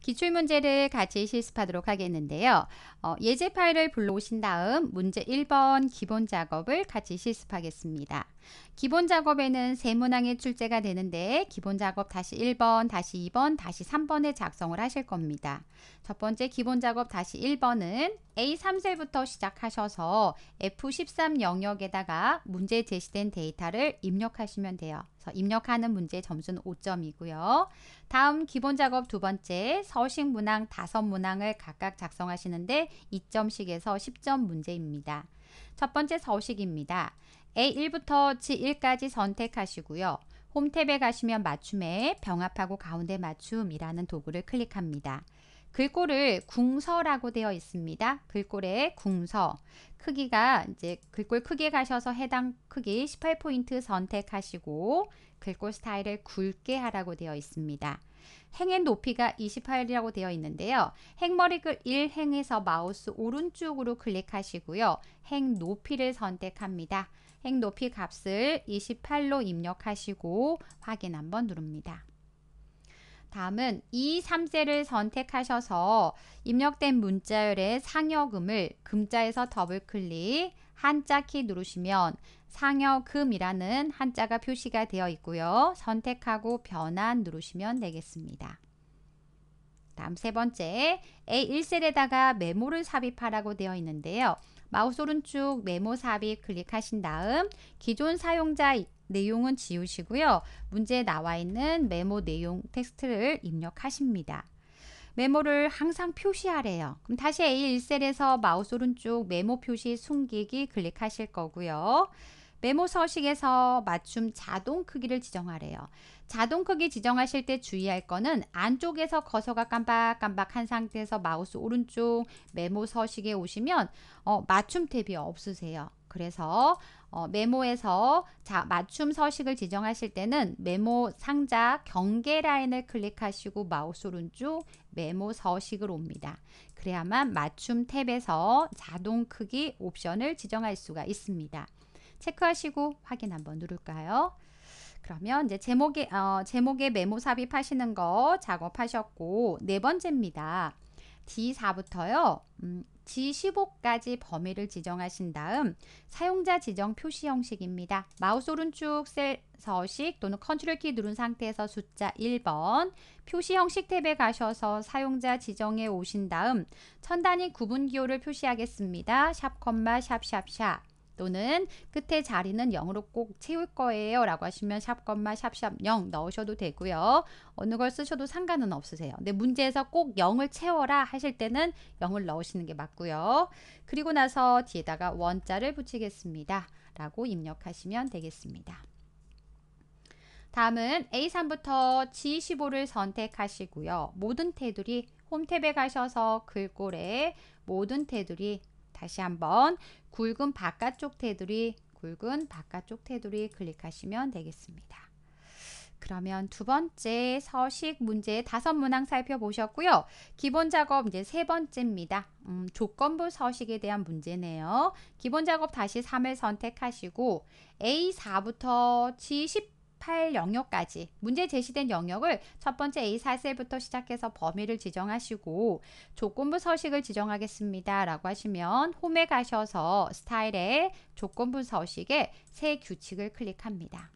기출문제를 같이 실습하도록 하겠는데요. 어, 예제 파일을 불러오신 다음 문제 1번 기본 작업을 같이 실습하겠습니다. 기본 작업에는 세 문항의 출제가 되는데 기본 작업 다시 1번, 다시 2번, 다시 3번에 작성을 하실 겁니다. 첫 번째 기본 작업 다시 1번은 A3셀부터 시작하셔서 F13 영역에다가 문제 제시된 데이터를 입력하시면 돼요. 입력하는 문제 점수는 5점이고요. 다음 기본 작업 두 번째 서식 문항 다섯 문항을 각각 작성하시는데 2점씩에서 10점 문제입니다. 첫 번째 서식입니다. A1부터 G1까지 선택하시고요. 홈탭에 가시면 맞춤에 병합하고 가운데 맞춤이라는 도구를 클릭합니다. 글꼴을 궁서라고 되어 있습니다. 글꼴에 궁서 크기가 이제 글꼴 크기에 가셔서 해당 크기 18포인트 선택하시고 글꼴 스타일을 굵게 하라고 되어 있습니다. 행의 높이가 28이라고 되어 있는데요. 행머리글 1행에서 마우스 오른쪽으로 클릭하시고요. 행 높이를 선택합니다. 행높이 값을 28로 입력하시고 확인 한번 누릅니다. 다음은 이 3세를 선택하셔서 입력된 문자열의 상여금을 금자에서 더블클릭 한자 키 누르시면 상여금이라는 한자가 표시가 되어 있고요. 선택하고 변환 누르시면 되겠습니다. 다음 세 번째 A1셀에다가 메모를 삽입하라고 되어 있는데요. 마우스 오른쪽 메모 삽입 클릭하신 다음 기존 사용자 내용은 지우시고요. 문제에 나와 있는 메모 내용 텍스트를 입력하십니다. 메모를 항상 표시하래요. 그럼 다시 A1셀에서 마우스 오른쪽 메모 표시 숨기기 클릭하실 거고요. 메모 서식에서 맞춤 자동 크기를 지정하래요. 자동 크기 지정하실 때 주의할 거는 안쪽에서 거서가깜빡깜빡한 상태에서 마우스 오른쪽 메모 서식에 오시면 어, 맞춤 탭이 없으세요. 그래서 어, 메모에서 자, 맞춤 서식을 지정하실 때는 메모 상자 경계 라인을 클릭하시고 마우스 오른쪽 메모 서식을 옵니다. 그래야만 맞춤 탭에서 자동 크기 옵션을 지정할 수가 있습니다. 체크하시고 확인 한번 누를까요? 그러면 이제 제목에 어, 제목에 메모 삽입하시는 거 작업하셨고 네 번째입니다. D4부터요. 음, G15까지 범위를 지정하신 다음 사용자 지정 표시 형식입니다. 마우스 오른쪽 셀 서식 또는 컨트롤 키 누른 상태에서 숫자 1번 표시 형식 탭에 가셔서 사용자 지정에 오신 다음 천 단위 구분 기호를 표시하겠습니다. 샵, 샵, 샵, 샵. 또는 끝에 자리는 0으로 꼭 채울 거예요 라고 하시면 샵건마 샵샵 0 넣으셔도 되고요. 어느 걸 쓰셔도 상관은 없으세요. 근데 문제에서 꼭 0을 채워라 하실 때는 0을 넣으시는 게 맞고요. 그리고 나서 뒤에다가 원자를 붙이겠습니다. 라고 입력하시면 되겠습니다. 다음은 A3부터 G15를 선택하시고요. 모든 테두리 홈탭에 가셔서 글꼴에 모든 테두리 다시 한번 굵은 바깥쪽 테두리, 굵은 바깥쪽 테두리 클릭하시면 되겠습니다. 그러면 두 번째 서식 문제 다섯 문항 살펴보셨고요. 기본 작업 이제 세 번째입니다. 음, 조건부 서식에 대한 문제네요. 기본 작업 다시 3을 선택하시고 A4부터 G10 8 영역까지 문제 제시된 영역을 첫 번째 A4셀부터 시작해서 범위를 지정하시고 조건부 서식을 지정하겠습니다. 라고 하시면 홈에 가셔서 스타일의 조건부 서식에 새 규칙을 클릭합니다.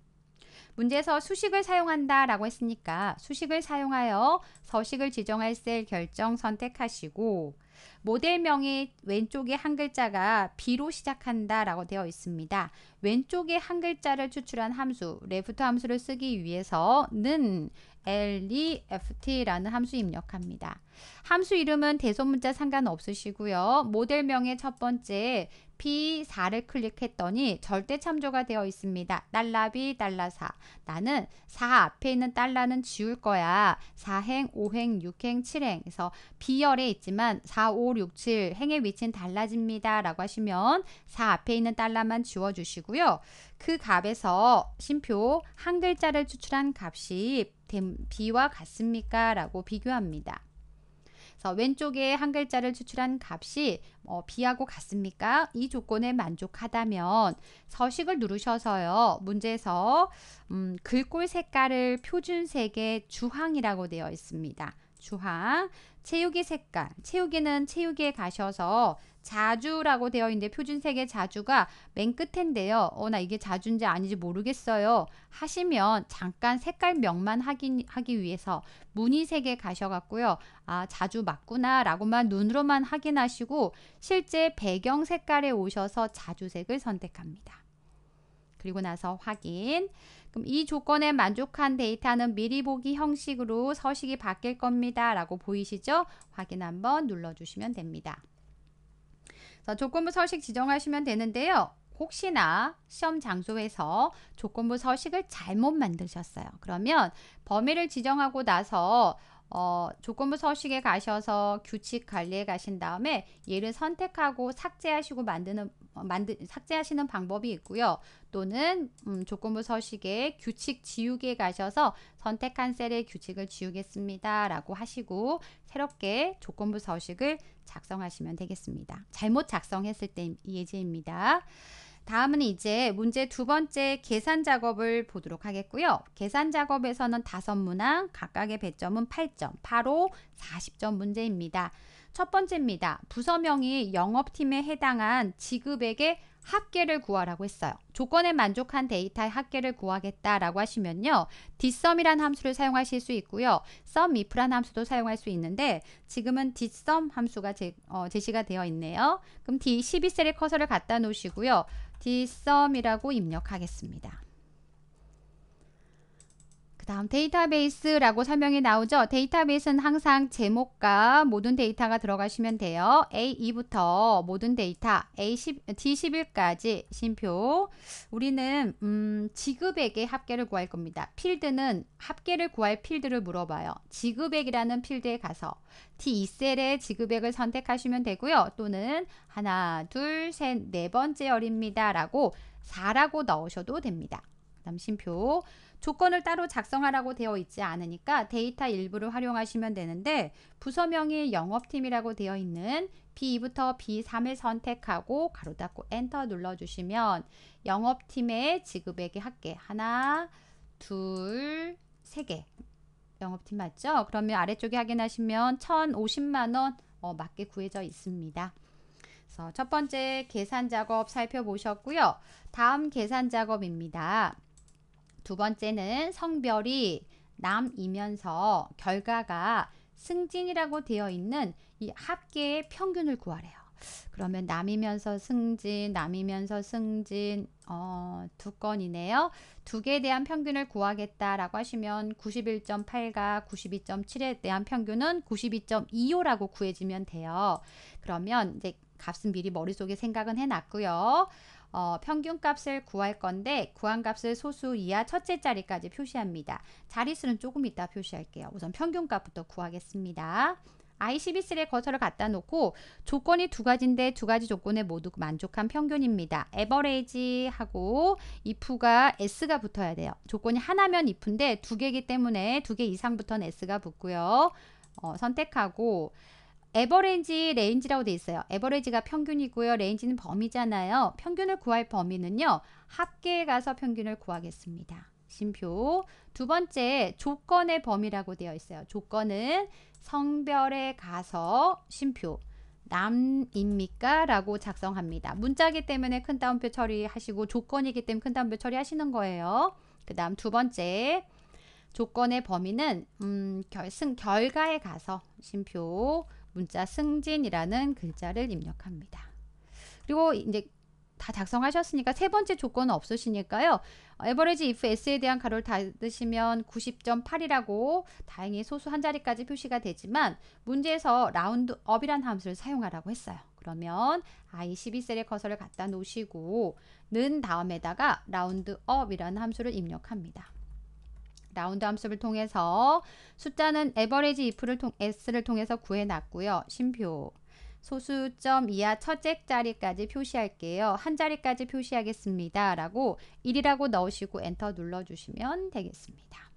문제에서 수식을 사용한다 라고 했으니까 수식을 사용하여 서식을 지정할 셀 결정 선택하시고 모델명의 왼쪽에 한 글자가 B로 시작한다 라고 되어 있습니다. 왼쪽에 한 글자를 추출한 함수, 레프트 함수를 쓰기 위해서는 left라는 함수 입력합니다. 함수 이름은 대소문자 상관없으시고요. 모델명의 첫 번째 P4를 클릭했더니 절대 참조가 되어 있습니다. 달라비 달라사 나는 4 앞에 있는 달라는 지울 거야. 4행, 5행, 6행, 7행 그래서 B열에 있지만 4, 5, 6, 7 행의 위치는 달라집니다. 라고 하시면 4 앞에 있는 달라만 지워주시고요. 그 값에서 심표 한 글자를 추출한 값이 B와 같습니까? 라고 비교합니다. 그래서 왼쪽에 한 글자를 추출한 값이 어, B하고 같습니까? 이 조건에 만족하다면 서식을 누르셔서요. 문제에서 음, 글꼴 색깔을 표준색의 주황이라고 되어 있습니다. 주황, 채우기 색깔. 채우기는채우기에 가셔서 자주라고 되어 있는데 표준색의 자주가 맨 끝인데요. 어, 나 이게 자주인지 아닌지 모르겠어요. 하시면 잠깐 색깔 명만 확인 하기 위해서 무늬색에 가셔갖고요. 아, 자주 맞구나 라고만 눈으로만 확인하시고 실제 배경 색깔에 오셔서 자주색을 선택합니다. 그리고 나서 확인. 그럼 이 조건에 만족한 데이터는 미리 보기 형식으로 서식이 바뀔 겁니다. 라고 보이시죠? 확인 한번 눌러주시면 됩니다. 자, 조건부 서식 지정하시면 되는데요. 혹시나 시험 장소에서 조건부 서식을 잘못 만드셨어요. 그러면 범위를 지정하고 나서 어, 조건부 서식에 가셔서 규칙 관리에 가신 다음에 얘를 선택하고 삭제하시고 만드는 어, 만드, 삭제하시는 방법이 있고요. 또는 음, 조건부 서식의 규칙 지우개에 가셔서 선택한 셀의 규칙을 지우겠습니다. 라고 하시고 새롭게 조건부 서식을 작성하시면 되겠습니다. 잘못 작성했을 때 예제입니다. 다음은 이제 문제 두 번째 계산 작업을 보도록 하겠고요. 계산 작업에서는 다섯 문항, 각각의 배점은 8점, 8호 40점 문제입니다. 첫 번째입니다. 부서명이 영업팀에 해당한 지급액의 합계를 구하라고 했어요. 조건에 만족한 데이터의 합계를 구하겠다라고 하시면요. 디썸 u m 이란 함수를 사용하실 수 있고요. 썸이 m i 란 함수도 사용할 수 있는데 지금은 디썸 함수가 제, 어, 시가 되어 있네요. 그럼 d 1 2셀의 커서를 갖다 놓으시고요. 디썸이라고 입력하겠습니다. 그 다음 데이터베이스라고 설명이 나오죠. 데이터베이스는 항상 제목과 모든 데이터가 들어가시면 돼요. A2부터 모든 데이터, A10, D11까지 심표. 우리는 음, 지급액의 합계를 구할 겁니다. 필드는 합계를 구할 필드를 물어봐요. 지급액이라는 필드에 가서 D2셀의 지급액을 선택하시면 되고요. 또는 하나, 둘, 셋, 네 번째 열입니다. 라고 4라고 넣으셔도 됩니다. 그 다음 심표. 조건을 따로 작성하라고 되어 있지 않으니까 데이터 일부를 활용하시면 되는데 부서명이 영업팀이라고 되어 있는 B2부터 B3을 선택하고 가로 닫고 엔터 눌러주시면 영업팀의 지급액이 할게 하나 둘세 개 영업팀 맞죠? 그러면 아래쪽에 확인하시면 1,050만원 어, 맞게 구해져 있습니다. 그래서 첫 번째 계산 작업 살펴보셨고요. 다음 계산 작업입니다. 두 번째는 성별이 남이면서 결과가 승진이라고 되어 있는 이 합계의 평균을 구하래요. 그러면 남이면서 승진, 남이면서 승진 어, 두 건이네요. 두 개에 대한 평균을 구하겠다라고 하시면 91.8과 92.7에 대한 평균은 92.25라고 구해지면 돼요. 그러면 이제 값은 미리 머릿속에 생각은 해놨고요. 어, 평균값을 구할 건데 구한값을 소수 이하 첫째 자리까지 표시합니다. 자릿수는 조금 이따 표시할게요. 우선 평균값부터 구하겠습니다. ICBC에 거처를 갖다 놓고 조건이 두 가지인데 두 가지 조건에 모두 만족한 평균입니다. 에버레이지하고 if가 s가 붙어야 돼요. 조건이 하나면 if인데 두 개이기 때문에 두 개 이상부터는 s가 붙고요. 어, 선택하고 에버레지 레인지라고 돼 있어요. 에버레지가 평균이고요. 레인지는 범위잖아요. 평균을 구할 범위는요. 합계에 가서 평균을 구하겠습니다. 심표. 두 번째 조건의 범위라고 되어 있어요. 조건은 성별에 가서 심표. 남입니까? 라고 작성합니다. 문자기 때문에 큰 따옴표 처리하시고 조건이기 때문에 큰 따옴표 처리하시는 거예요. 그 다음 두 번째 조건의 범위는 음, 결승 결과에 가서 심표 문자 승진이라는 글자를 입력합니다. 그리고 이제 다 작성하셨으니까 세 번째 조건은 없으시니까요. 에버리지 if s에 대한 가로를 닫으시면 90.8이라고 다행히 소수 한 자리까지 표시가 되지만 문제에서 라운드업이란 함수를 사용하라고 했어요. 그러면 I12셀에 커서를 갖다 놓으시고 는 다음에다가 라운드업이라는 함수를 입력합니다. 라운드 함수를 통해서 숫자는 에버리지 if를 통, s를 통해서 구해놨고요. 심표 소수점 이하 첫째 자리까지 표시할게요. 한 자리까지 표시하겠습니다. 라고 1이라고 넣으시고 엔터 눌러주시면 되겠습니다.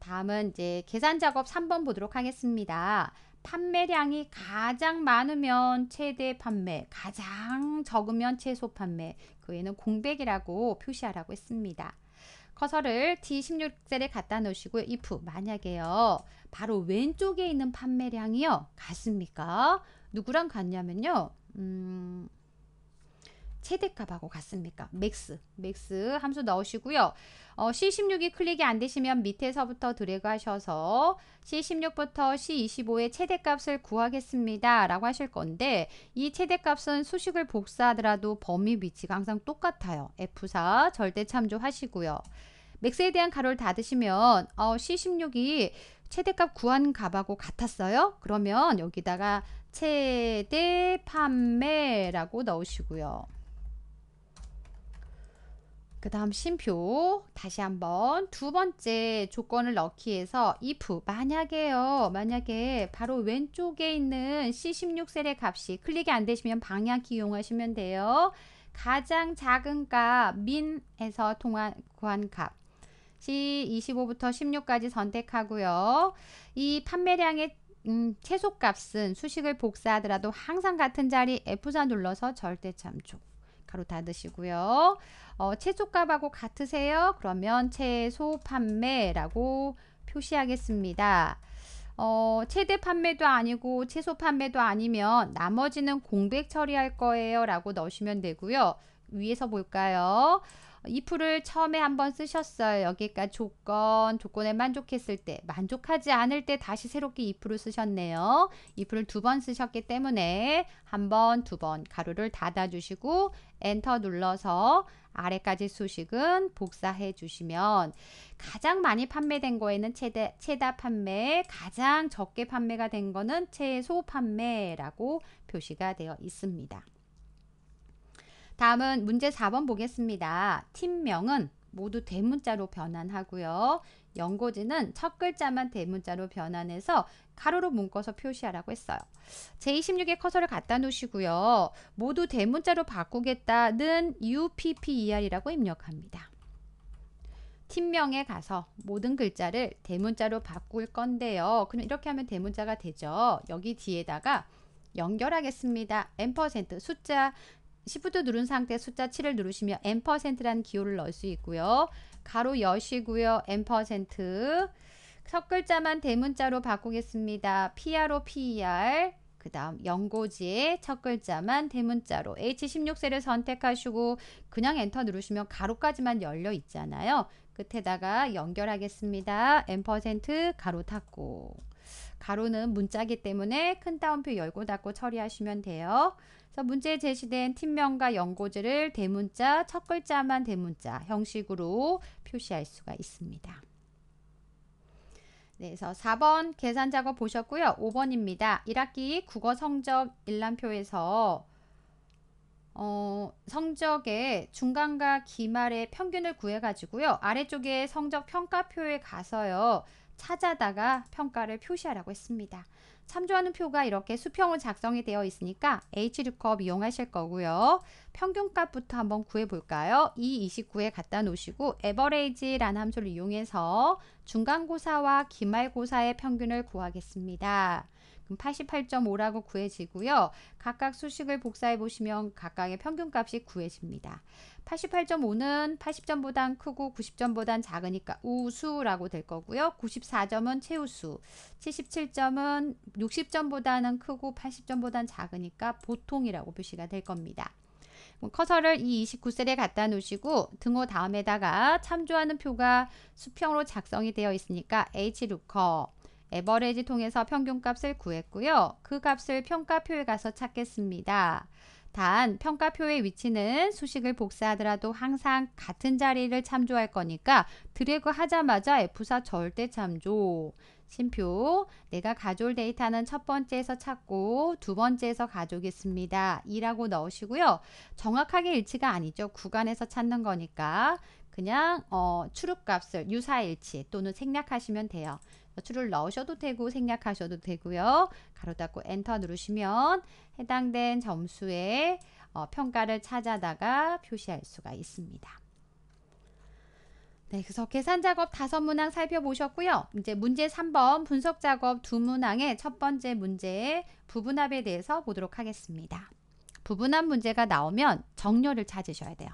다음은 이제 계산 작업 3번 보도록 하겠습니다. 판매량이 가장 많으면 최대 판매, 가장 적으면 최소 판매, 그 외에는 공백이라고 표시하라고 했습니다. 커서를 D16셀에 갖다 놓으시고요. if 만약에요. 바로 왼쪽에 있는 판매량이요. 같습니까? 누구랑 같냐면요. 음, 최대값하고 같습니까? 맥스, 맥스 함수 넣으시고요. 어, C16이 클릭이 안 되시면 밑에서부터 드래그 하셔서 C16부터 C25의 최대값을 구하겠습니다. 라고 하실 건데 이 최대값은 수식을 복사하더라도 범위 위치가 항상 똑같아요. F4 절대 참조 하시고요. 맥스에 대한 가로를 닫으시면 어, C16이 최대값 구한 값하고 같았어요. 그러면 여기다가 최대 판매라고 넣으시고요. 그 다음 심표 다시 한번 두 번째 조건을 넣기해서 if 만약에요 만약에 바로 왼쪽에 있는 C16 셀의 값이 클릭이 안 되시면 방향키 이용하시면 돼요 가장 작은 값 민에서 통한 구한 값 C25부터 16까지 선택하고요 이 판매량의 음, 최소값은 수식을 복사하더라도 항상 같은 자리 F4 눌러서 절대참조 가로닫으시고요 어, 채소값하고 같으세요? 그러면 채소 판매라고 표시하겠습니다. 어, 최대 판매도 아니고 채소 판매도 아니면 나머지는 공백 처리할 거예요 라고 넣으시면 되고요. 위에서 볼까요? 이 풀을 처음에 한번 쓰셨어요. 여기가 조건, 조건에 만족했을 때, 만족하지 않을 때 다시 새롭게 이 풀을 쓰셨네요. 이 풀을 두 번 쓰셨기 때문에 한 번, 두 번 가로를 닫아주시고 엔터 눌러서 아래까지 수식은 복사해 주시면 가장 많이 판매된 거에는 최대, 최다 판매, 가장 적게 판매가 된 거는 최소 판매라고 표시가 되어 있습니다. 다음은 문제 4번 보겠습니다. 팀명은 모두 대문자로 변환하고요. 연고지는 첫 글자만 대문자로 변환해서 가로로 묶어서 표시하라고 했어요. 제26에 커서를 갖다 놓으시고요. 모두 대문자로 바꾸겠다는 UPPER이라고 입력합니다. 팀명에 가서 모든 글자를 대문자로 바꿀 건데요. 그럼 이렇게 하면 대문자가 되죠. 여기 뒤에다가 연결하겠습니다. 엠 숫자 Shift 누른 상태 숫자 7을 누르시면 n%라는 기호를 넣을 수 있고요. 가로 여시고요. n%. 첫 글자만 대문자로 바꾸겠습니다. PR로 PER. 그 다음 연고지의 첫 글자만 대문자로 H16셀을 선택하시고 그냥 엔터 누르시면 가로까지만 열려 있잖아요. 끝에다가 연결하겠습니다. n% 가로 닫고 가로는 문자기 때문에 큰 따옴표 열고 닫고 처리하시면 돼요. 그래서 문제에 제시된 팀명과 연고지를 대문자, 첫 글자만 대문자 형식으로 표시할 수가 있습니다. 네, 그래서 4번 계산 작업 보셨고요. 5번입니다. 1학기 국어 성적 일람표에서 어, 성적의 중간과 기말의 평균을 구해가지고요. 아래쪽에 성적 평가표에 가서요. 찾아다가 평가를 표시하라고 했습니다. 참조하는 표가 이렇게 수평으로 작성이 되어 있으니까 h 6 u 컵 이용하실 거고요. 평균값부터 한번 구해볼까요? 229에 갖다 놓으시고 average라는 함수를 이용해서 중간고사와 기말고사의 평균을 구하겠습니다. 88.5라고 구해지고요. 각각 수식을 복사해 보시면 각각의 평균값이 구해집니다. 88.5는 80점보단 크고 90점보단 작으니까 우수라고 될 거고요. 94점은 최우수, 77점은 60점보다는 크고 80점보단 작으니까 보통이라고 표시가 될 겁니다. 뭐 커서를 이 29셀에 갖다 놓으시고 등호 다음에다가 참조하는 표가 수평으로 작성이 되어 있으니까 h 루커 에버레지 통해서 평균값을 구했고요. 그 값을 평가표에 가서 찾겠습니다. 단 평가표의 위치는 수식을 복사하더라도 항상 같은 자리를 참조할 거니까 드래그 하자마자 F4 절대 참조 심표 내가 가져올 데이터는 첫 번째에서 찾고 두 번째에서 가져오겠습니다. 이라고 넣으시고요. 정확하게 일치가 아니죠. 구간에서 찾는 거니까 그냥 어, 추룩값을 유사일치 또는 생략하시면 돼요. 뭐 추를 넣으셔도 되고 생략하셔도 되고요. 가로 닫고 엔터 누르시면 해당된 점수의 어, 평가를 찾아다가 표시할 수가 있습니다. 네, 그래서 계산 작업 다섯 문항 살펴보셨고요. 이제 문제 3번 분석 작업 두 문항의 첫 번째 문제의 부분합에 대해서 보도록 하겠습니다. 부분합 문제가 나오면 정렬을 찾으셔야 돼요.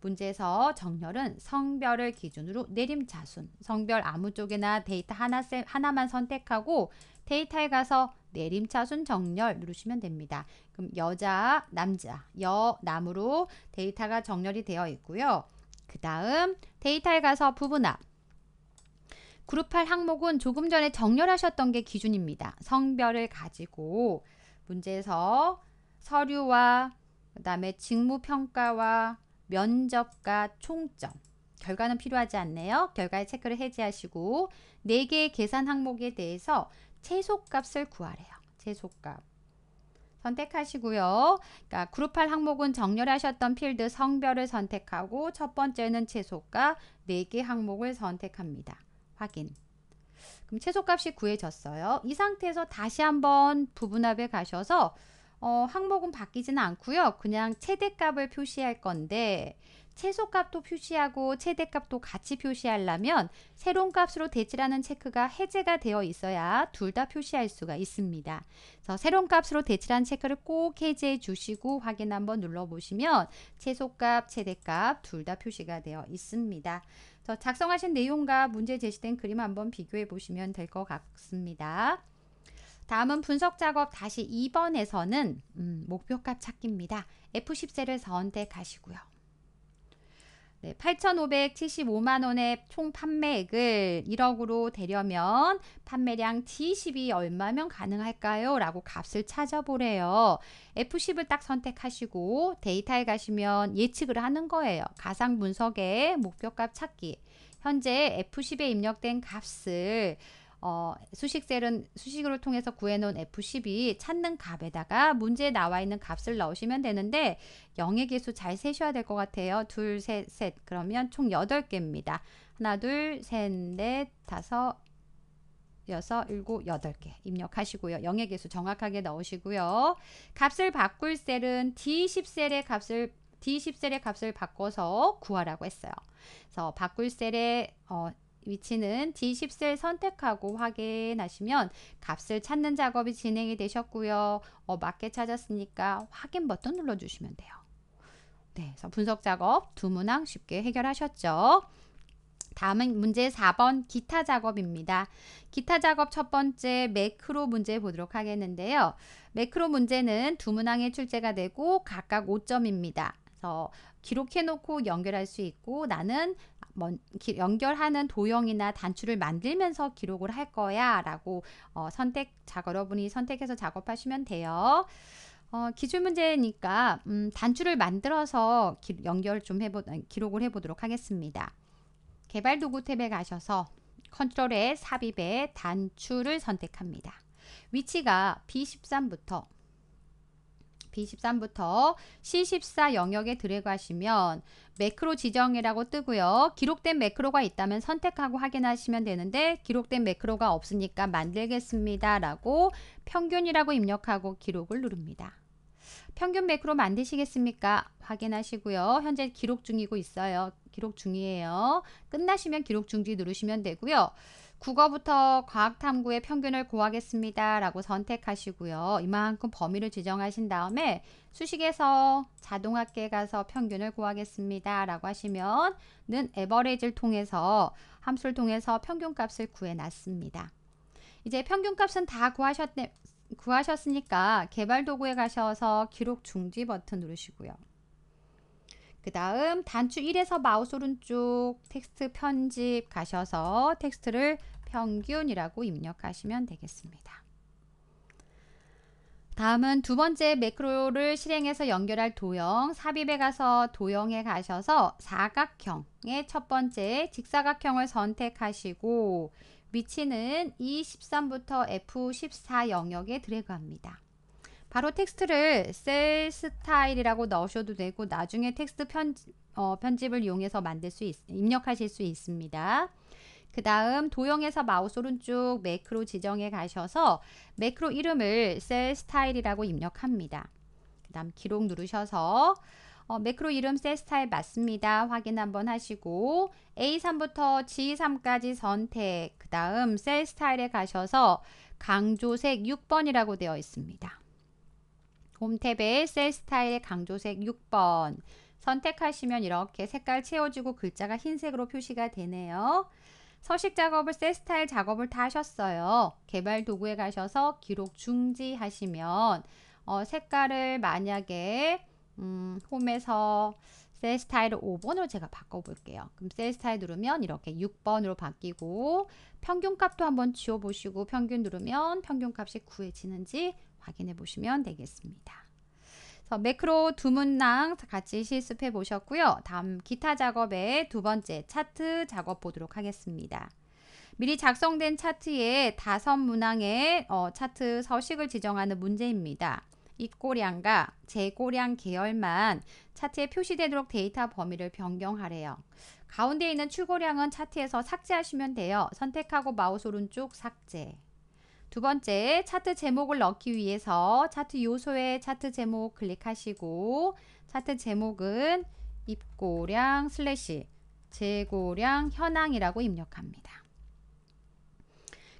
문제에서 정렬은 성별을 기준으로 내림차순, 성별 아무 쪽에나 데이터 하나, 하나만 선택하고 데이터에 가서 내림차순 정렬 누르시면 됩니다. 그럼 여자, 남자, 여, 남으로 데이터가 정렬이 되어 있고요. 그 다음 데이터에 가서 부분합, 그룹 8 항목은 조금 전에 정렬하셨던 게 기준입니다. 성별을 가지고 문제에서 서류와 그 다음에 직무평가와 면접과 총점 결과는 필요하지 않네요. 결과에 체크를 해제하시고 4개의 계산 항목에 대해서 최소값을 구하래요. 최소값 선택하시고요. 그러니까 그룹 8 항목은 정렬하셨던 필드 성별을 선택하고 첫 번째는 최소값 4개 항목을 선택합니다. 확인 그럼 최소값이 구해졌어요. 이 상태에서 다시 한번 부분합에 가셔서 어, 항목은 바뀌지는 않고요. 그냥 최대값을 표시할 건데 최소값도 표시하고 최대값도 같이 표시하려면 새로운 값으로 대체라는 체크가 해제가 되어 있어야 둘 다 표시할 수가 있습니다. 그래서 새로운 값으로 대체는 체크를 꼭 해제해 주시고 확인 한번 눌러보시면 최소값, 최대값 둘 다 표시가 되어 있습니다. 작성하신 내용과 문제 제시된 그림 한번 비교해 보시면 될 것 같습니다. 다음은 분석 작업 다시 2번에서는 음, 목표값 찾기입니다. F10세를 선택하시고요. 네, 8,575만원의 총 판매액을 1억으로 되려면 판매량 T10이 얼마면 가능할까요? 라고 값을 찾아보래요. F10을 딱 선택하시고 데이터에 가시면 예측을 하는 거예요. 가상 분석의 목표값 찾기. 현재 F10에 입력된 값을 어, 수식셀은 수식으로 통해서 구해놓은 F12 찾는 값에다가 문제에 나와 있는 값을 넣으시면 되는데 0의 개수 잘 세셔야 될 것 같아요. 둘, 셋, 셋. 그러면 총 8개입니다. 하나, 둘, 셋, 넷, 다섯, 여섯, 일곱, 여덟 개 입력하시고요. 영의 개수 정확하게 넣으시고요. 값을 바꿀 셀은 D10셀의 값을 D10셀의 값을 바꿔서 구하라고 했어요. 그래서 바꿀 셀의 어, 위치는 D10셀 선택하고 확인하시면 값을 찾는 작업이 진행이 되셨고요. 어, 맞게 찾았으니까 확인 버튼 눌러주시면 돼요. 네, 그래서 분석 작업 두 문항 쉽게 해결하셨죠. 다음은 문제 4번 기타 작업입니다. 기타 작업 첫 번째 매크로 문제 보도록 하겠는데요. 매크로 문제는 두 문항의 출제가 되고 각각 5점입니다. 그래서 기록해놓고 연결할 수 있고 나는 연결하는 도형이나 단추를 만들면서 기록을 할 거야 라고 어, 선택 자 여러분이 선택해서 작업하시면 돼요. 어, 기출 문제니까 음, 단추를 만들어서 기, 연결 좀 해보 기록을 해보도록 하겠습니다. 개발 도구 탭에 가셔서 컨트롤에 삽입에 단추를 선택합니다. 위치가 B13부터 B13부터 C14 영역에 드래그하시면 매크로 지정이라고 뜨고요. 기록된 매크로가 있다면 선택하고 확인하시면 되는데 기록된 매크로가 없으니까 만들겠습니다. 라고 평균이라고 입력하고 기록을 누릅니다. 평균 매크로 만드시겠습니까? 확인하시고요. 현재 기록 중이고 있어요. 기록 중이에요. 끝나시면 기록 중지 누르시면 되고요. 국어부터 과학탐구의 평균을 구하겠습니다. 라고 선택하시고요. 이만큼 범위를 지정하신 다음에 수식에서 자동학계 가서 평균을 구하겠습니다. 라고 하시면 는 에버리지를 통해서 함수를 통해서 평균값을 구해놨습니다. 이제 평균값은 다 구하셨, 구하셨으니까 개발도구에 가셔서 기록 중지 버튼 누르시고요. 그 다음 단추 1에서 마우스 오른쪽 텍스트 편집 가셔서 텍스트를 평균이라고 입력하시면 되겠습니다. 다음은 두 번째 매크로를 실행해서 연결할 도형 삽입에 가서 도형에 가셔서 사각형의 첫 번째 직사각형을 선택하시고 위치는 E13부터 F14 영역에 드래그합니다. 바로 텍스트를 셀 스타일이라고 넣으셔도 되고 나중에 텍스트 편, 어, 편집을 이용해서 만들 수 있, 입력하실 수 있습니다. 그 다음 도형에서 마우스 오른쪽 매크로 지정에 가셔서 매크로 이름을 셀 스타일이라고 입력합니다. 그 다음 기록 누르셔서 어, 매크로 이름 셀 스타일 맞습니다. 확인 한번 하시고 A3부터 G3까지 선택 그 다음 셀 스타일에 가셔서 강조색 6번이라고 되어 있습니다. 홈탭에 셀 스타일 강조색 6번 선택하시면 이렇게 색깔 채워지고 글자가 흰색으로 표시가 되네요. 서식 작업을 셀 스타일 작업을 다 하셨어요. 개발 도구에 가셔서 기록 중지 하시면 어, 색깔을 만약에 음, 홈에서 셀 스타일을 5번으로 제가 바꿔볼게요. 그럼 셀 스타일 누르면 이렇게 6번으로 바뀌고 평균값도 한번 지워보시고 평균 누르면 평균값이 9해지는지 확인해 보시면 되겠습니다. 매크로 두 문항 같이 실습해 보셨고요. 다음 기타 작업의 두 번째 차트 작업 보도록 하겠습니다. 미리 작성된 차트에 다섯 문항의 어, 차트 서식을 지정하는 문제입니다. 입고량과 재고량 계열만 차트에 표시되도록 데이터 범위를 변경하래요. 가운데 있는 출고량은 차트에서 삭제하시면 돼요. 선택하고 마우스 오른쪽 삭제. 두 번째 차트 제목을 넣기 위해서 차트 요소에 차트 제목 클릭하시고 차트 제목은 입고량 슬래시 재고량 현황이라고 입력합니다.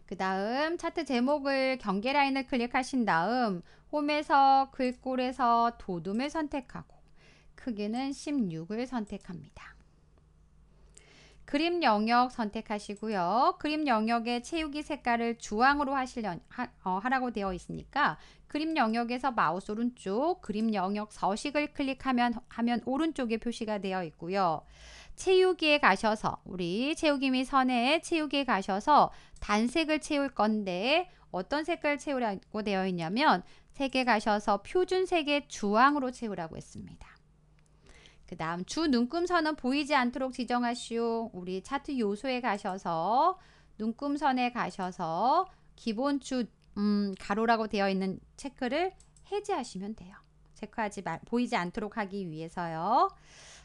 그 다음 차트 제목을 경계 라인을 클릭하신 다음 홈에서 글꼴에서 도둠을 선택하고 크기는 16을 선택합니다. 그림 영역 선택하시고요. 그림 영역의 채우기 색깔을 주황으로 하시려 하, 어, 하라고 되어 있으니까 그림 영역에서 마우스 오른쪽 그림 영역 서식을 클릭하면 하면 오른쪽에 표시가 되어 있고요. 채우기에 가셔서 우리 채우기 및 선에 채우기에 가셔서 단색을 채울 건데 어떤 색깔 채우라고 되어 있냐면 색에 가셔서 표준색의 주황으로 채우라고 했습니다. 그 다음 주 눈금선은 보이지 않도록 지정하시오. 우리 차트 요소에 가셔서 눈금선에 가셔서 기본 주 음, 가로라고 되어 있는 체크를 해제하시면 돼요. 체크하지 말, 보이지 않도록 하기 위해서요.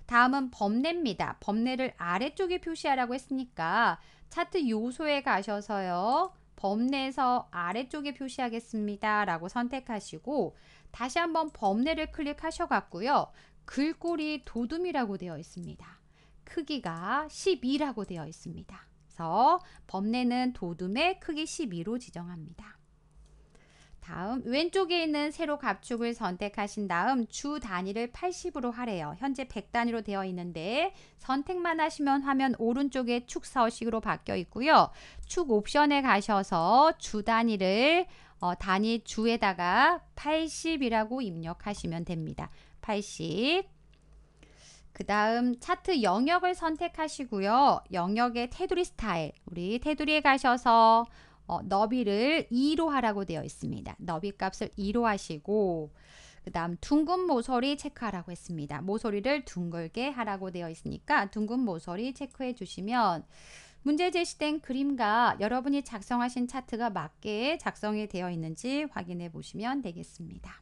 다음은 범례입니다. 범례를 아래쪽에 표시하라고 했으니까 차트 요소에 가셔서요. 범례에서 아래쪽에 표시하겠습니다. 라고 선택하시고 다시 한번 범례를 클릭하셔 갖고요. 글꼴이 도둠이라고 되어 있습니다. 크기가 12라고 되어 있습니다. 그래서 범례는 도둠의 크기 12로 지정합니다. 다음 왼쪽에 있는 세로 갑축을 선택하신 다음 주 단위를 80으로 하래요. 현재 100단위로 되어 있는데 선택만 하시면 화면 오른쪽에 축 서식으로 바뀌어 있고요. 축 옵션에 가셔서 주 단위를 어, 단위 주에다가 80이라고 입력하시면 됩니다. 80. 그 다음 차트 영역을 선택하시고요. 영역의 테두리 스타일, 우리 테두리에 가셔서 어, 너비를 2로 하라고 되어 있습니다. 너비 값을 2로 하시고 그 다음 둥근 모서리 체크하라고 했습니다. 모서리를 둥글게 하라고 되어 있으니까 둥근 모서리 체크해 주시면 문제 제시된 그림과 여러분이 작성하신 차트가 맞게 작성이 되어 있는지 확인해 보시면 되겠습니다.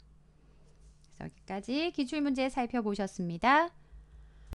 여기까지 기출문제 살펴보셨습니다.